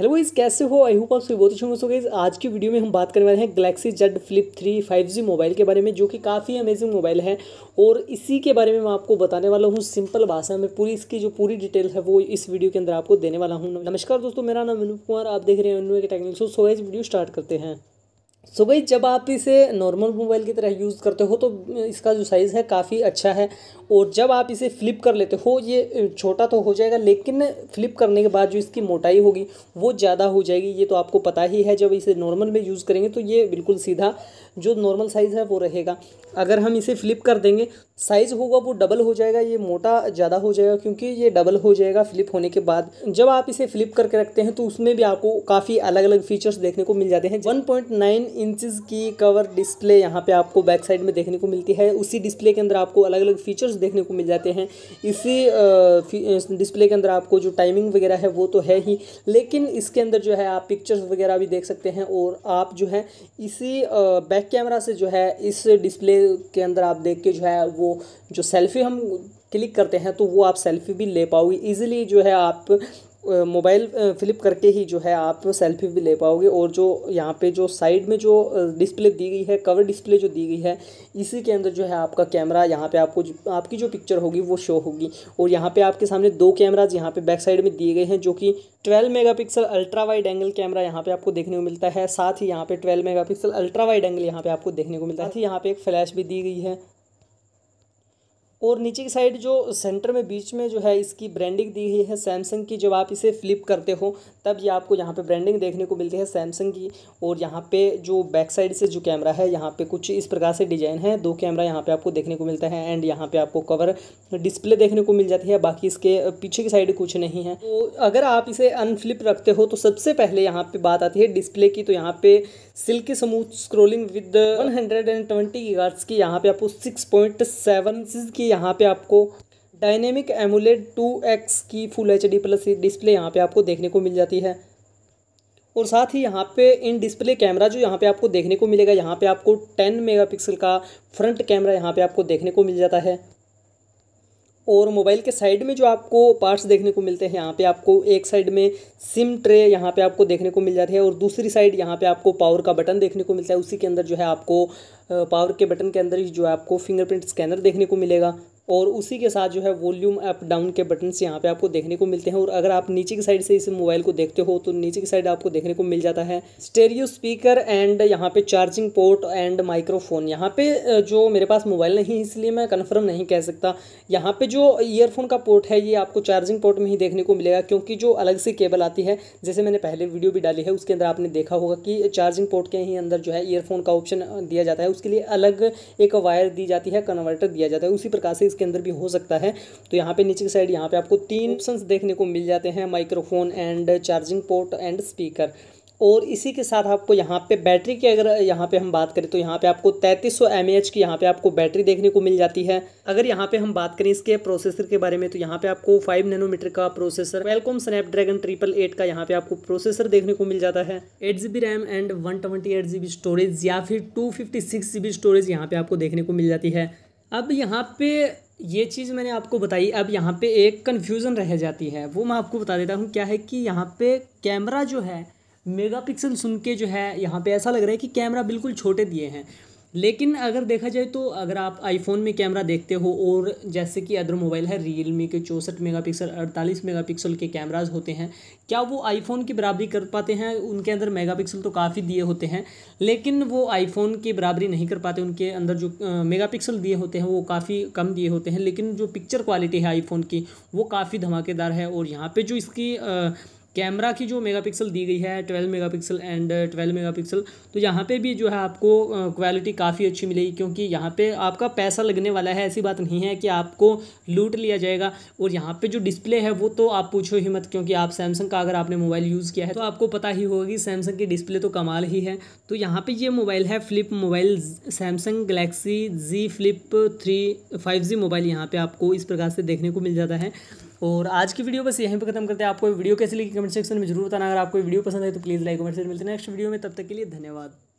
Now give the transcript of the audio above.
hello guys कैसे हो I hope आप सभी बहुत अच्छे होंगे सो गाइस आज की वीडियो में हम बात करने वाले हैं Galaxy Z flip three five G mobile के बारे में जो कि काफ़ी अमेजिंग मोबाइल है और इसी के बारे में मैं आपको बताने वाला हूँ सिंपल भाषा में पूरी इसकी जो पूरी डिटेल है वो इस वीडियो के अंदर आपको देने वाला हूँ नमस्कार दोस्तों मेरा नाम अनूप कुमार आप देख रहे हैं अनु के technical so guys video start करते हैं सो भाई जब आप इसे नॉर्मल मोबाइल की तरह यूज़ करते हो तो इसका जो साइज़ है काफ़ी अच्छा है और जब आप इसे फ्लिप कर लेते हो ये छोटा तो हो जाएगा लेकिन फ्लिप करने के बाद जो इसकी मोटाई होगी वो ज़्यादा हो जाएगी ये तो आपको पता ही है जब इसे नॉर्मल में यूज़ करेंगे तो ये बिल्कुल सीधा जो नॉर्मल साइज़ है वो रहेगा अगर हम इसे फ्लिप कर देंगे साइज़ होगा वो डबल हो जाएगा ये मोटा ज़्यादा हो जाएगा क्योंकि ये डबल हो जाएगा फ्लिप होने के बाद जब आप इसे फ्लिप करके रखते हैं तो उसमें भी आपको काफ़ी अलग अलग फीचर्स देखने को मिल जाते हैं 1.9 पॉइंट की कवर डिस्प्ले यहाँ पे आपको बैक साइड में देखने को मिलती है उसी डिस्प्ले के अंदर आपको अलग अलग फीचर्स देखने को मिल जाते हैं इसी डिस्प्ले के अंदर आपको जो टाइमिंग वगैरह है वो तो है ही लेकिन इसके अंदर जो है आप पिक्चर्स वगैरह भी देख सकते हैं और आप जो है इसी बैक कैमरा से जो है इस डिस्प्ले के अंदर आप देख के जो है वो जो सेल्फी हम क्लिक करते हैं तो वो आप सेल्फी भी ले पाओगे ईजिली जो है आप मोबाइल फ्लिप करके ही जो है आप सेल्फी भी ले पाओगे और जो यहाँ पे जो साइड में जो डिस्प्ले दी गई है कवर डिस्प्ले जो दी गई है इसी के अंदर जो है आपका कैमरा यहाँ पे आपको आपकी जो पिक्चर होगी वो शो होगी और यहाँ पे आपके सामने दो कैमराज यहाँ पे बैक साइड में दिए गए हैं जो कि 12 megapixel ultra wide angle camera यहाँ पे आपको देखने को मिलता है साथ ही यहाँ पे 12 मेगापिक्सल अल्ट्रा वाइड एंगल यहाँ पे आपको देखने को मिलता है साथ ही यहाँ पे एक फ्लैश भी दी गई है और नीचे की साइड जो सेंटर में बीच में जो है इसकी ब्रांडिंग दी गई है सैमसंग की जब आप इसे फ्लिप करते हो तब ये आपको यहाँ पे ब्रांडिंग देखने को मिलती है सैमसंग की और यहाँ पे जो बैक साइड से जो कैमरा है यहाँ पे कुछ इस प्रकार से डिजाइन है दो कैमरा यहाँ पे आपको देखने को मिलता है एंड यहाँ पे आपको कवर डिस्प्ले देखने को मिल जाती है बाकी इसके पीछे की साइड कुछ नहीं है तो अगर आप इसे अनफ्लिप रखते हो तो सबसे पहले यहाँ पे बात आती है डिस्प्ले की तो यहाँ पे silky smooth scrolling with one hundred and twenty की यहाँ पे आपको सिक्स पॉइंट सेवन की यहाँ पे आपको डायनेमिक एमुलेट टू एक्स की full H D plus display यहाँ पे आपको देखने को मिल जाती है और साथ ही यहाँ पे इन डिस्प्ले कैमरा जो यहाँ पे आपको देखने को मिलेगा यहाँ पे आपको 10 मेगापिक्सल का फ्रंट कैमरा यहाँ पे आपको देखने को मिल जाता है और मोबाइल के साइड में जो आपको पार्ट्स देखने को मिलते हैं यहाँ पे आपको एक साइड में सिम ट्रे यहाँ पे आपको देखने को मिल जाती है और दूसरी साइड यहाँ पे आपको पावर का बटन देखने को मिलता है उसी के अंदर जो है आपको पावर के बटन के अंदर ही जो है आपको फिंगरप्रिंट स्कैनर देखने को मिलेगा और उसी के साथ जो है वॉल्यूम अप डाउन के बटन से यहाँ पे आपको देखने को मिलते हैं और अगर आप नीचे की साइड से इस मोबाइल को देखते हो तो नीचे की साइड आपको देखने को मिल जाता है स्टेरियो स्पीकर एंड यहाँ पे चार्जिंग पोर्ट एंड माइक्रोफोन यहाँ पे जो मेरे पास मोबाइल नहीं इसलिए मैं कन्फर्म नहीं कह सकता यहाँ पर जो ईयरफोन का पोर्ट है ये आपको चार्जिंग पोर्ट में ही देखने को मिलेगा क्योंकि जो अलग से केबल आती है जैसे मैंने पहले वीडियो भी डाली है उसके अंदर आपने देखा होगा कि चार्जिंग पोर्ट के ही अंदर जो है ईयरफोन का ऑप्शन दिया जाता है उसके लिए अलग एक वायर दी जाती है कन्वर्टर दिया जाता है उसी प्रकार से उसके अंदर भी हो सकता है तो यहाँ पे नीचे की साइड यहाँ पे आपको तीन ऑप्शन देखने को मिल जाते हैं microphone and charging port and speaker और इसी के साथ आपको यहाँ पे बैटरी की अगर यहाँ पे हम बात करें तो यहाँ पे आपको 3300 सौ की यहाँ पे आपको बैटरी देखने को मिल जाती है अगर यहाँ पे हम बात करें इसके प्रोसेसर के बारे में तो यहाँ पे आपको 5 नैनोमीटर का processor Qualcomm Snapdragon triple eight का यहाँ पे आपको प्रोसेसर देखने को मिल जाता है eight RAM and one storage या फिर टू फिफ्टी स्टोरेज यहाँ पर आपको देखने को मिल जाती है अब यहाँ पे ये चीज़ मैंने आपको बताई अब यहाँ पे एक कन्फ्यूज़न रह जाती है वो मैं आपको बता देता हूँ क्या है कि यहाँ पे कैमरा जो है मेगापिक्सल सुन के जो है यहाँ पे ऐसा लग रहा है कि कैमरा बिल्कुल छोटे दिए हैं लेकिन अगर देखा जाए तो अगर आप आईफोन में कैमरा देखते हो और जैसे कि अदर मोबाइल है रियल के चौंसठ मेगा पिक्सल अड़तालीस मेगा पिक्सल के कैमराज होते हैं क्या वो आईफोन की बराबरी कर पाते हैं उनके अंदर मेगा पिक्सल तो काफ़ी दिए होते हैं लेकिन वो आईफोन की बराबरी नहीं कर पाते उनके अंदर जो मेगा पिक्सल दिए होते हैं वो काफ़ी कम दिए होते हैं लेकिन जो पिक्चर क्वालिटी है आईफोन की वो काफ़ी धमाकेदार है और यहाँ पर जो इसकी आ, कैमरा की जो मेगापिक्सल दी गई है twelve megapixel and uh, twelve megapixel तो यहाँ पे भी जो है आपको क्वालिटी uh, काफ़ी अच्छी मिलेगी क्योंकि यहाँ पे आपका पैसा लगने वाला है ऐसी बात नहीं है कि आपको लूट लिया जाएगा और यहाँ पे जो डिस्प्ले है वो तो आप पूछो ही मत क्योंकि आप सैमसंग का अगर आपने मोबाइल यूज़ किया है तो आपको पता ही होगा कि सैमसंग की डिस्प्ले तो कमाल ही है तो यहाँ पर ये मोबाइल है flip mobile Samsung Galaxy Z flip three five mobile यहाँ पर आपको इस प्रकार से देखने को मिल जाता है और आज की वीडियो बस यहीं पर खत्म करते हैं आपको वीडियो कैसे लगी कमेंट सेक्शन में जरूर बताना अगर आपको वीडियो पसंद है तो प्लीज़ लाइक कमेंट से मिलते हैं नेक्स्ट वीडियो में तब तक के लिए धन्यवाद